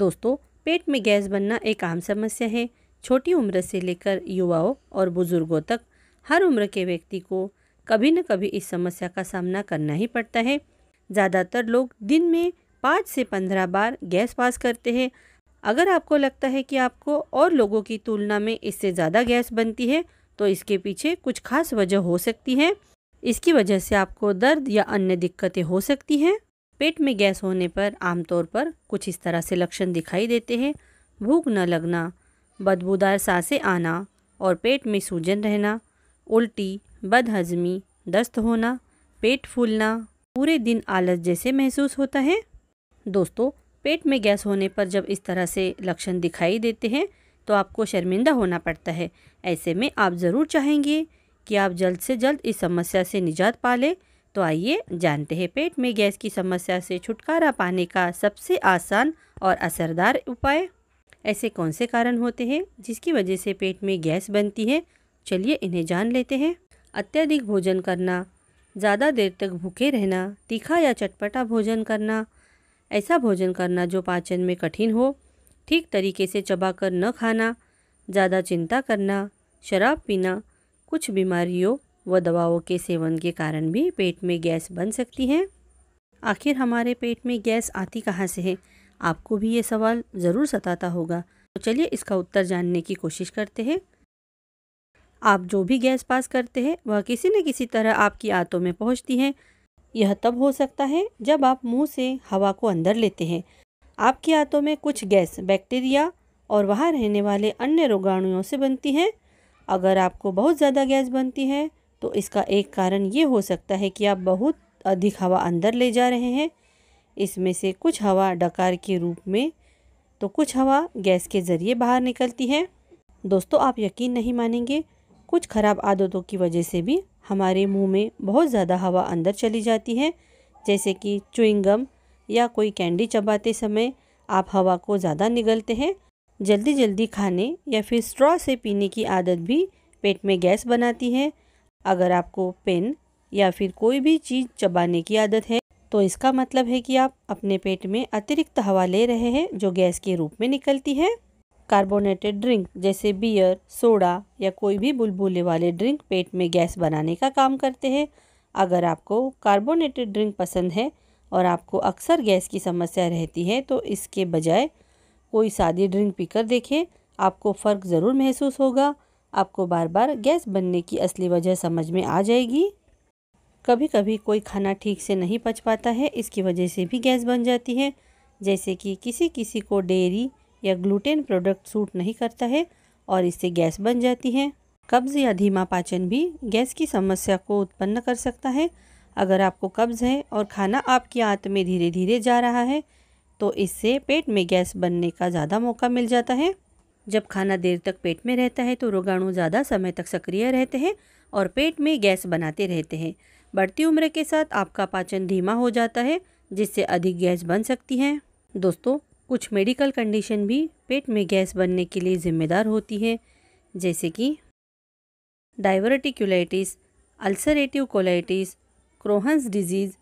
दोस्तों पेट में गैस बनना एक आम समस्या है छोटी उम्र से लेकर युवाओं और बुज़ुर्गों तक हर उम्र के व्यक्ति को कभी न कभी इस समस्या का सामना करना ही पड़ता है ज़्यादातर लोग दिन में पाँच से पंद्रह बार गैस पास करते हैं अगर आपको लगता है कि आपको और लोगों की तुलना में इससे ज़्यादा गैस बनती है तो इसके पीछे कुछ खास वजह हो सकती है इसकी वजह से आपको दर्द या अन्य दिक्कतें हो सकती हैं पेट में गैस होने पर आमतौर पर कुछ इस तरह से लक्षण दिखाई देते हैं भूख न लगना बदबूदार सांसें आना और पेट में सूजन रहना उल्टी बदहजमी दस्त होना पेट फूलना पूरे दिन आलस जैसे महसूस होता है दोस्तों पेट में गैस होने पर जब इस तरह से लक्षण दिखाई देते हैं तो आपको शर्मिंदा होना पड़ता है ऐसे में आप ज़रूर चाहेंगे कि आप जल्द से जल्द इस समस्या से निजात पा लें तो आइए जानते हैं पेट में गैस की समस्या से छुटकारा पाने का सबसे आसान और असरदार उपाय ऐसे कौन से कारण होते हैं जिसकी वजह से पेट में गैस बनती है चलिए इन्हें जान लेते हैं अत्यधिक भोजन करना ज़्यादा देर तक भूखे रहना तीखा या चटपटा भोजन करना ऐसा भोजन करना जो पाचन में कठिन हो ठीक तरीके से चबाकर न खाना ज़्यादा चिंता करना शराब पीना कुछ बीमारियों व दवाओं के सेवन के कारण भी पेट में गैस बन सकती है आखिर हमारे पेट में गैस आती कहाँ से है आपको भी ये सवाल ज़रूर सताता होगा तो चलिए इसका उत्तर जानने की कोशिश करते हैं आप जो भी गैस पास करते हैं वह किसी न किसी तरह आपकी आंतों में पहुंचती है यह तब हो सकता है जब आप मुंह से हवा को अंदर लेते हैं आपकी आंतों में कुछ गैस बैक्टीरिया और वहाँ रहने वाले अन्य रोगाणुओं से बनती है अगर आपको बहुत ज़्यादा गैस बनती है तो इसका एक कारण ये हो सकता है कि आप बहुत अधिक हवा अंदर ले जा रहे हैं इसमें से कुछ हवा डकार के रूप में तो कुछ हवा गैस के ज़रिए बाहर निकलती है दोस्तों आप यकीन नहीं मानेंगे कुछ ख़राब आदतों की वजह से भी हमारे मुंह में बहुत ज़्यादा हवा अंदर चली जाती है जैसे कि चुइंगम या कोई कैंडी चबाते समय आप हवा को ज़्यादा निगलते हैं जल्दी जल्दी खाने या फिर स्ट्रॉ से पीने की आदत भी पेट में गैस बनाती है अगर आपको पेन या फिर कोई भी चीज़ चबाने की आदत है तो इसका मतलब है कि आप अपने पेट में अतिरिक्त हवा ले रहे हैं जो गैस के रूप में निकलती है कार्बोनेटेड ड्रिंक जैसे बियर सोडा या कोई भी बुलबुले वाले ड्रिंक पेट में गैस बनाने का काम करते हैं अगर आपको कार्बोनेटेड ड्रिंक पसंद है और आपको अक्सर गैस की समस्या रहती है तो इसके बजाय कोई सादी ड्रिंक पीकर देखें आपको फ़र्क ज़रूर महसूस होगा आपको बार बार गैस बनने की असली वजह समझ में आ जाएगी कभी कभी कोई खाना ठीक से नहीं पच पाता है इसकी वजह से भी गैस बन जाती है जैसे कि किसी किसी को डेयरी या ग्लूटेन प्रोडक्ट सूट नहीं करता है और इससे गैस बन जाती है कब्ज़ या धीमा पाचन भी गैस की समस्या को उत्पन्न कर सकता है अगर आपको कब्ज़ है और खाना आपकी आंत में धीरे धीरे जा रहा है तो इससे पेट में गैस बनने का ज़्यादा मौका मिल जाता है जब खाना देर तक पेट में रहता है तो रोगाणु ज़्यादा समय तक सक्रिय रहते हैं और पेट में गैस बनाते रहते हैं बढ़ती उम्र के साथ आपका पाचन धीमा हो जाता है जिससे अधिक गैस बन सकती है दोस्तों कुछ मेडिकल कंडीशन भी पेट में गैस बनने के लिए ज़िम्मेदार होती है जैसे कि diverticulitis ulcerative colitis Crohn's disease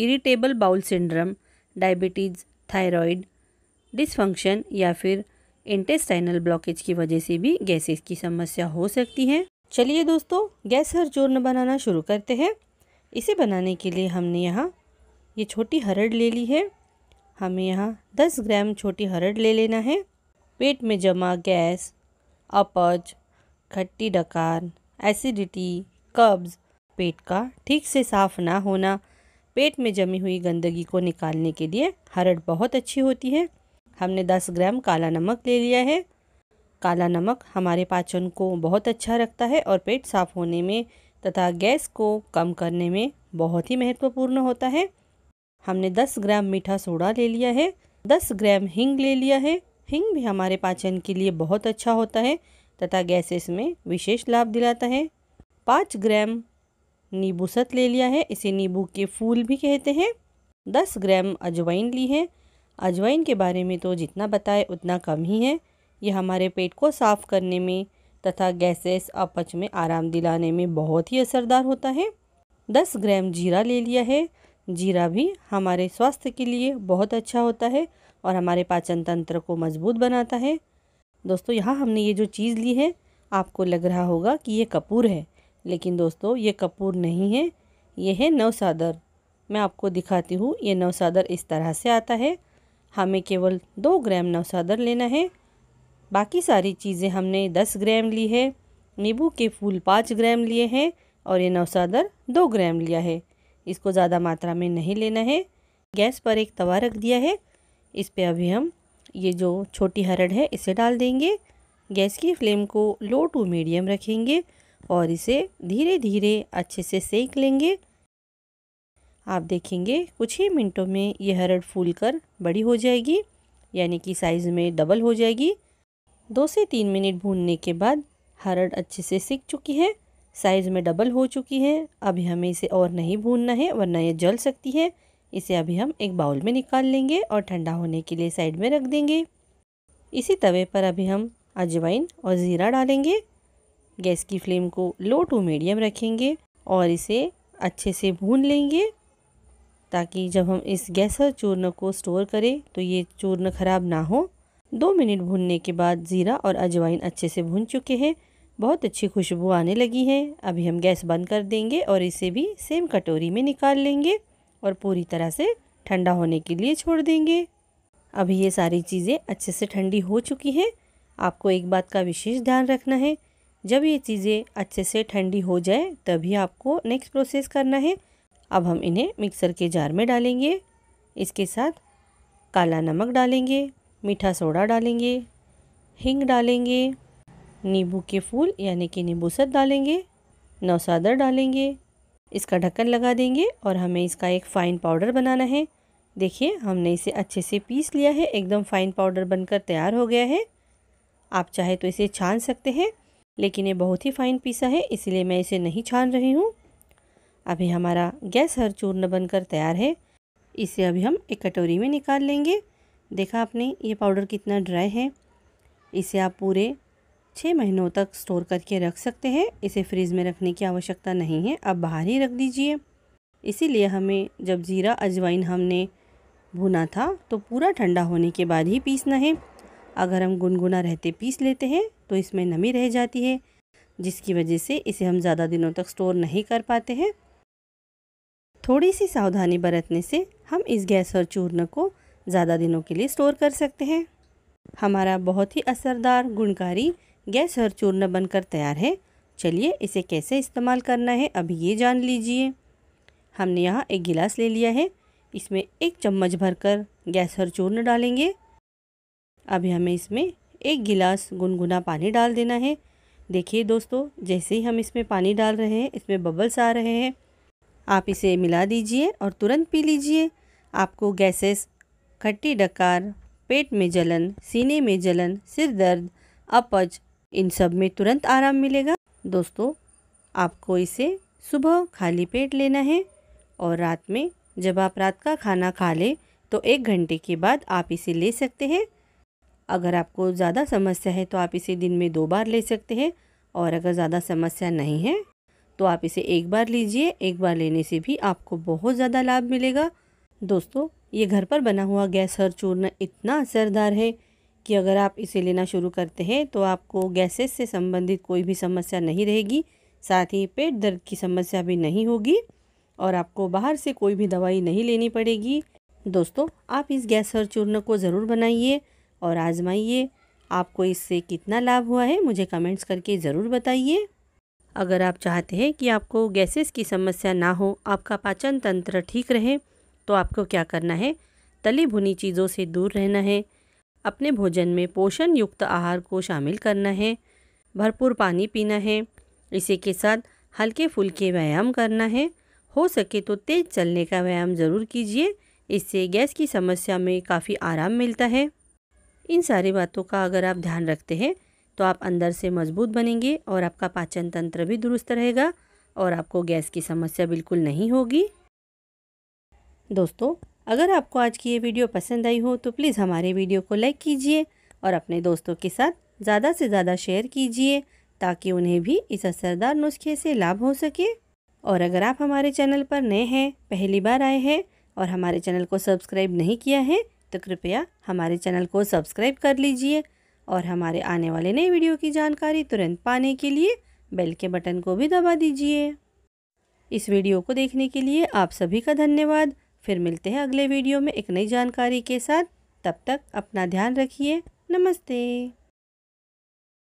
irritable bowel syndrome diabetes thyroid dysfunction या फिर इंटेस्टाइनल ब्लॉकेज की वजह से भी गैसेस की समस्या हो सकती है चलिए दोस्तों गैस हर चूर्ण बनाना शुरू करते हैं इसे बनाने के लिए हमने यहाँ ये छोटी हरड़ ले ली है हमें यहाँ दस ग्राम छोटी हरड़ ले लेना है पेट में जमा गैस अपज खट्टी डकार एसिडिटी कब्ज़ पेट का ठीक से साफ ना होना पेट में जमी हुई गंदगी को निकालने के लिए हरड़ बहुत अच्छी होती है हमने 10 ग्राम काला नमक ले लिया है काला नमक हमारे पाचन को बहुत अच्छा रखता है और पेट साफ होने में तथा गैस को कम करने में बहुत ही महत्वपूर्ण होता है हमने 10 ग्राम मीठा सोडा ले लिया है 10 ग्राम हिंग ले लिया है हींग भी हमारे पाचन के लिए बहुत अच्छा होता है तथा गैसेस में विशेष लाभ दिलाता है पाँच ग्राम नींबूसत ले लिया है इसे नींबू के फूल भी कहते हैं दस ग्राम अजवाइन ली है अजवाइन के बारे में तो जितना बताए उतना कम ही है यह हमारे पेट को साफ़ करने में तथा गैसेस अपच में आराम दिलाने में बहुत ही असरदार होता है दस ग्राम जीरा ले लिया है जीरा भी हमारे स्वास्थ्य के लिए बहुत अच्छा होता है और हमारे पाचन तंत्र को मजबूत बनाता है दोस्तों यहाँ हमने ये जो चीज़ ली है आपको लग रहा होगा कि ये कपूर है लेकिन दोस्तों ये कपूर नहीं है ये है नवसादर मैं आपको दिखाती हूँ ये नवसादर इस तरह से आता है हमें केवल दो ग्राम नौसादर लेना है बाकी सारी चीज़ें हमने दस ग्राम ली है नींबू के फूल पाँच ग्राम लिए हैं और ये नौसादर दो ग्राम लिया है इसको ज़्यादा मात्रा में नहीं लेना है गैस पर एक तवा रख दिया है इस पर अभी हम ये जो छोटी हरड़ है इसे डाल देंगे गैस की फ्लेम को लो टू मीडियम रखेंगे और इसे धीरे धीरे अच्छे से सेक लेंगे आप देखेंगे कुछ ही मिनटों में ये हरड़ फूल कर बड़ी हो जाएगी यानी कि साइज़ में डबल हो जाएगी दो से तीन मिनट भूनने के बाद हरड़ अच्छे से सीख चुकी है साइज़ में डबल हो चुकी है अभी हमें इसे और नहीं भूनना है वरना ये जल सकती है इसे अभी हम एक बाउल में निकाल लेंगे और ठंडा होने के लिए साइड में रख देंगे इसी तवे पर अभी हम अजवाइन और ज़ीरा डालेंगे गैस की फ्लेम को लो टू मीडियम रखेंगे और इसे अच्छे से भून लेंगे ताकि जब हम इस गैसर चूर्ण को स्टोर करें तो ये चूर्ण ख़राब ना हो दो मिनट भूनने के बाद ज़ीरा और अजवाइन अच्छे से भून चुके हैं बहुत अच्छी खुशबू आने लगी है अभी हम गैस बंद कर देंगे और इसे भी सेम कटोरी में निकाल लेंगे और पूरी तरह से ठंडा होने के लिए छोड़ देंगे अभी ये सारी चीज़ें अच्छे से ठंडी हो चुकी हैं आपको एक बात का विशेष ध्यान रखना है जब ये चीज़ें अच्छे से ठंडी हो जाए तभी आपको नेक्स्ट प्रोसेस करना है अब हम इन्हें मिक्सर के जार में डालेंगे इसके साथ काला नमक डालेंगे मीठा सोडा डालेंगे हिंग डालेंगे नींबू के फूल यानी कि नींबूसत डालेंगे नौसादर डालेंगे इसका ढक्कन लगा देंगे और हमें इसका एक फ़ाइन पाउडर बनाना है देखिए हमने इसे अच्छे से पीस लिया है एकदम फ़ाइन पाउडर बनकर तैयार हो गया है आप चाहे तो इसे छान सकते हैं लेकिन ये बहुत ही फ़ाइन पीसा है इसलिए मैं इसे नहीं छान रही हूँ अभी हमारा गैस हर चूर्ण बनकर तैयार है इसे अभी हम एक कटोरी में निकाल लेंगे देखा आपने ये पाउडर कितना ड्राई है इसे आप पूरे छः महीनों तक स्टोर करके रख सकते हैं इसे फ्रीज़ में रखने की आवश्यकता नहीं है आप बाहर ही रख दीजिए इसीलिए हमें जब जीरा अजवाइन हमने भुना था तो पूरा ठंडा होने के बाद ही पीसना है अगर हम गुनगुना रहते पीस लेते हैं तो इसमें नमी रह जाती है जिसकी वजह से इसे हम ज़्यादा दिनों तक स्टोर नहीं कर पाते हैं थोड़ी सी सावधानी बरतने से हम इस गैस और चूर्ण को ज़्यादा दिनों के लिए स्टोर कर सकते हैं हमारा बहुत ही असरदार गुणकारी गैस और चूर्ण बनकर तैयार है चलिए इसे कैसे इस्तेमाल करना है अभी ये जान लीजिए हमने यहाँ एक गिलास ले लिया है इसमें एक चम्मच भरकर गैस और चूर्ण डालेंगे अभी हमें इसमें एक गिलास गुनगुना पानी डाल देना है देखिए दोस्तों जैसे ही हम इसमें पानी डाल रहे हैं इसमें बबल्स आ रहे हैं आप इसे मिला दीजिए और तुरंत पी लीजिए आपको गैसेस खट्टी डकार पेट में जलन सीने में जलन सिर दर्द अपच इन सब में तुरंत आराम मिलेगा दोस्तों आपको इसे सुबह खाली पेट लेना है और रात में जब आप रात का खाना खा लें तो एक घंटे के बाद आप इसे ले सकते हैं अगर आपको ज़्यादा समस्या है तो आप इसे दिन में दो बार ले सकते हैं और अगर ज़्यादा समस्या नहीं है तो आप इसे एक बार लीजिए एक बार लेने से भी आपको बहुत ज़्यादा लाभ मिलेगा दोस्तों ये घर पर बना हुआ गैस हर चूर्ण इतना असरदार है कि अगर आप इसे लेना शुरू करते हैं तो आपको गैसेस से संबंधित कोई भी समस्या नहीं रहेगी साथ ही पेट दर्द की समस्या भी नहीं होगी और आपको बाहर से कोई भी दवाई नहीं लेनी पड़ेगी दोस्तों आप इस गैस हर चूर्ण को ज़रूर बनाइए और आजमाइए आपको इससे कितना लाभ हुआ है मुझे कमेंट्स करके ज़रूर बताइए अगर आप चाहते हैं कि आपको गैसेस की समस्या ना हो आपका पाचन तंत्र ठीक रहे तो आपको क्या करना है तली भुनी चीज़ों से दूर रहना है अपने भोजन में पोषण युक्त आहार को शामिल करना है भरपूर पानी पीना है इसी के साथ हल्के फुल्के व्यायाम करना है हो सके तो तेज़ चलने का व्यायाम ज़रूर कीजिए इससे गैस की समस्या में काफ़ी आराम मिलता है इन सारी बातों का अगर आप ध्यान रखते हैं तो आप अंदर से मजबूत बनेंगे और आपका पाचन तंत्र भी दुरुस्त रहेगा और आपको गैस की समस्या बिल्कुल नहीं होगी दोस्तों अगर आपको आज की ये वीडियो पसंद आई हो तो प्लीज़ हमारे वीडियो को लाइक कीजिए और अपने दोस्तों के साथ ज़्यादा से ज़्यादा शेयर कीजिए ताकि उन्हें भी इस असरदार नुस्खे से लाभ हो सके और अगर आप हमारे चैनल पर नए हैं पहली बार आए हैं और हमारे चैनल को सब्सक्राइब नहीं किया है तो कृपया हमारे चैनल को सब्सक्राइब कर लीजिए और हमारे आने वाले नए वीडियो की जानकारी तुरंत पाने के लिए बेल के बटन को भी दबा दीजिए इस वीडियो को देखने के लिए आप सभी का धन्यवाद फिर मिलते हैं अगले वीडियो में एक नई जानकारी के साथ तब तक अपना ध्यान रखिए नमस्ते